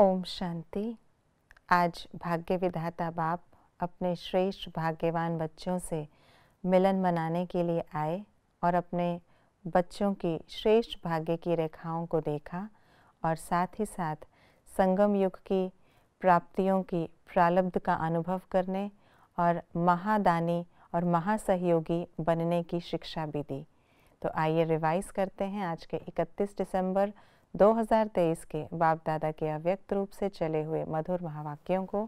ओम शांति आज भाग्य विधाता बाप अपने श्रेष्ठ भाग्यवान बच्चों से मिलन मनाने के लिए आए और अपने बच्चों की श्रेष्ठ भाग्य की रेखाओं को देखा और साथ ही साथ संगम युग की प्राप्तियों की प्रालब्ध का अनुभव करने और महादानी और महासहयोगी बनने की शिक्षा भी दी तो आइए रिवाइज करते हैं आज के 31 दिसंबर 2023 के बाप दादा के अव्यक्त रूप से चले हुए मधुर महावाक्यों को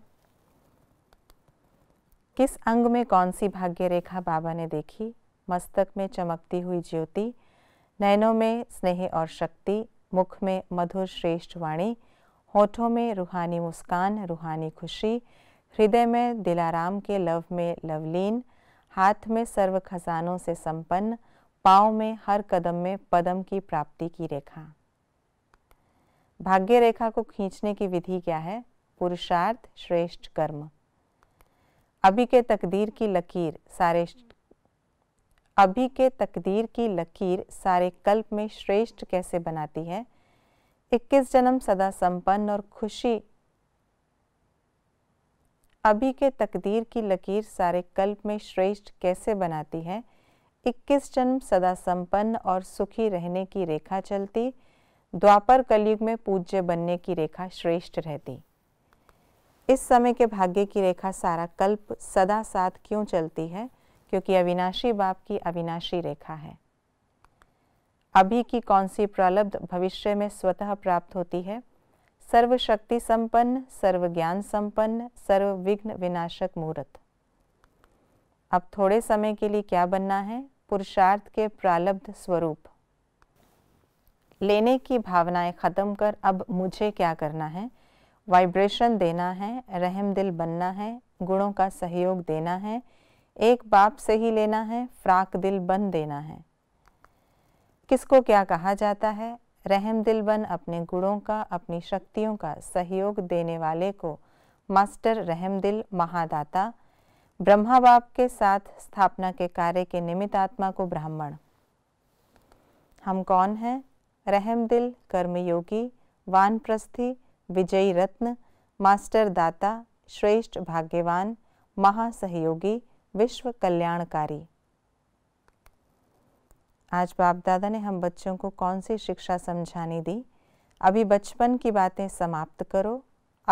किस अंग में कौन सी भाग्य रेखा बाबा ने देखी मस्तक में चमकती हुई ज्योति नयनों में स्नेह और शक्ति मुख में मधुर श्रेष्ठ वाणी होठों में रूहानी मुस्कान रूहानी खुशी हृदय में दिलाराम के लव में लवलीन हाथ में सर्व खजानों से संपन्न पाँव में हर कदम में पदम की प्राप्ति की रेखा भाग्य रेखा को खींचने की विधि क्या है पुरुषार्थ श्रेष्ठ कर्म अभी के तकदीर की लकीर सारे अभी के तकदीर की लकीर सारे कल्प में श्रेष्ठ कैसे बनाती है इक्कीस जन्म सदा संपन्न और खुशी अभी के तकदीर की लकीर सारे कल्प में श्रेष्ठ कैसे बनाती है इक्कीस जन्म सदा संपन्न और सुखी रहने की रेखा चलती द्वापर कलयुग में पूज्य बनने की रेखा श्रेष्ठ रहती इस समय के भाग्य की रेखा सारा कल्प सदा साथ क्यों चलती है क्योंकि अविनाशी बाप की अविनाशी रेखा है अभी की कौन सी प्रलब्ध भविष्य में स्वतः प्राप्त होती है सर्वशक्ति संपन्न सर्व ज्ञान संपन्न सर्व विघ्न विनाशक मूर्त अब थोड़े समय के लिए क्या बनना है पुरुषार्थ के प्रलब्ध स्वरूप लेने की भावनाएं ख़त्म कर अब मुझे क्या करना है वाइब्रेशन देना है रहम दिल बनना है गुणों का सहयोग देना है एक बाप से ही लेना है फ्राक दिल बन देना है किसको क्या कहा जाता है रहम दिल बन अपने गुणों का अपनी शक्तियों का सहयोग देने वाले को मास्टर रहम दिल महादाता ब्रह्मा बाप के साथ स्थापना के कार्य के निमित्त आत्मा को ब्राह्मण हम कौन हैं रहम दिल कर्मयोगी वानप्रस्थी विजयी रत्न मास्टर दाता श्रेष्ठ भाग्यवान महासहयोगी विश्व कल्याणकारी आज बाप दादा ने हम बच्चों को कौन सी शिक्षा समझाने दी अभी बचपन की बातें समाप्त करो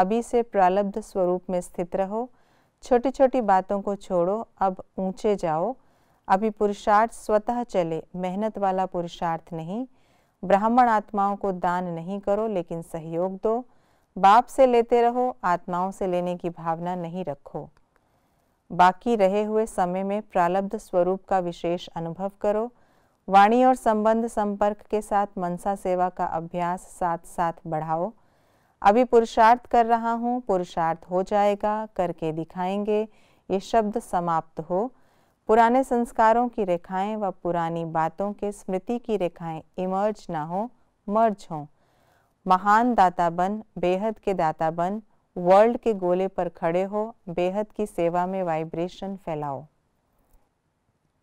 अभी से प्रलब्ध स्वरूप में स्थित रहो छोटी छोटी बातों को छोड़ो अब ऊंचे जाओ अभी पुरुषार्थ स्वतः चले मेहनत वाला पुरुषार्थ नहीं ब्राह्मण आत्माओं को दान नहीं करो लेकिन सहयोग दो बाप से लेते रहो आत्माओं से लेने की भावना नहीं रखो बाकी रहे हुए समय में प्रालब्ध स्वरूप का विशेष अनुभव करो वाणी और संबंध संपर्क के साथ मनसा सेवा का अभ्यास साथ साथ बढ़ाओ अभी पुरुषार्थ कर रहा हूँ पुरुषार्थ हो जाएगा करके दिखाएंगे ये शब्द समाप्त हो पुराने संस्कारों की रेखाएं व पुरानी बातों के स्मृति की रेखाएं इमर्ज ना हो मर्ज हों महान दाता बन बेहद के दाता बन वर्ल्ड के गोले पर खड़े हो बेहद की सेवा में वाइब्रेशन फैलाओ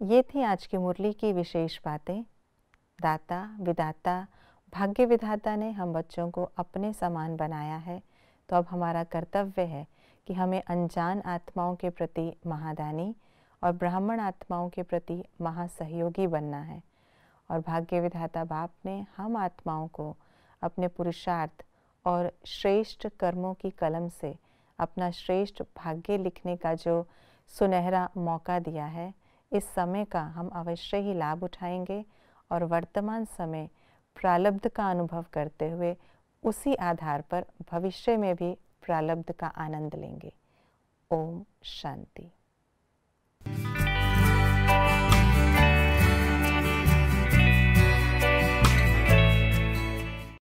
ये थी आज की मुरली की विशेष बातें दाता विदाता भाग्य विधाता ने हम बच्चों को अपने समान बनाया है तो अब हमारा कर्तव्य है कि हमें अनजान आत्माओं के प्रति महादानी और ब्राह्मण आत्माओं के प्रति महासहयोगी बनना है और भाग्य विधाता बाप ने हम आत्माओं को अपने पुरुषार्थ और श्रेष्ठ कर्मों की कलम से अपना श्रेष्ठ भाग्य लिखने का जो सुनहरा मौका दिया है इस समय का हम अवश्य ही लाभ उठाएंगे और वर्तमान समय प्रालब्ध का अनुभव करते हुए उसी आधार पर भविष्य में भी प्रालब्ध का आनंद लेंगे ओम शांति